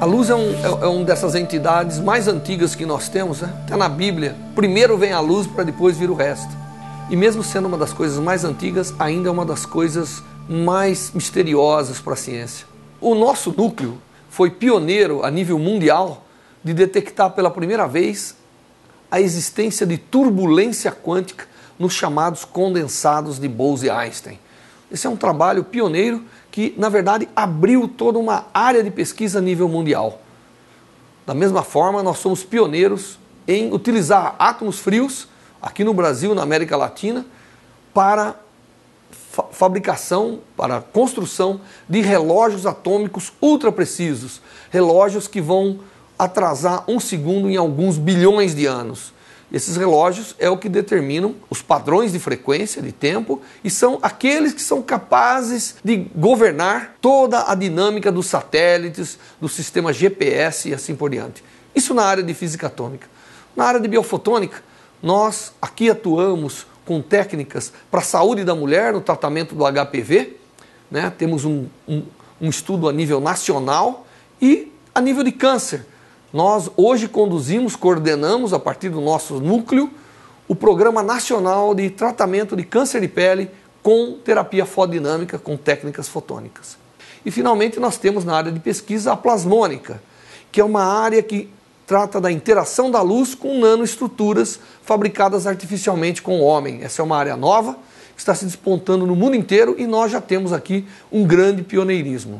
A luz é, um, é, é uma dessas entidades mais antigas que nós temos, né? Está na Bíblia. Primeiro vem a luz para depois vir o resto. E mesmo sendo uma das coisas mais antigas, ainda é uma das coisas mais misteriosas para a ciência. O nosso núcleo foi pioneiro a nível mundial de detectar pela primeira vez a existência de turbulência quântica nos chamados condensados de Bose e Einstein. Esse é um trabalho pioneiro que, na verdade, abriu toda uma área de pesquisa a nível mundial. Da mesma forma, nós somos pioneiros em utilizar átomos frios, aqui no Brasil, na América Latina, para fa fabricação, para construção de relógios atômicos ultra precisos, relógios que vão atrasar um segundo em alguns bilhões de anos. Esses relógios é o que determinam os padrões de frequência, de tempo, e são aqueles que são capazes de governar toda a dinâmica dos satélites, do sistema GPS e assim por diante. Isso na área de física atômica. Na área de biofotônica, nós aqui atuamos com técnicas para a saúde da mulher no tratamento do HPV, né? temos um, um, um estudo a nível nacional e a nível de câncer. Nós hoje conduzimos, coordenamos a partir do nosso núcleo o Programa Nacional de Tratamento de Câncer de Pele com terapia fodinâmica, com técnicas fotônicas. E finalmente nós temos na área de pesquisa a plasmônica, que é uma área que trata da interação da luz com nanoestruturas fabricadas artificialmente com o homem. Essa é uma área nova que está se despontando no mundo inteiro e nós já temos aqui um grande pioneirismo.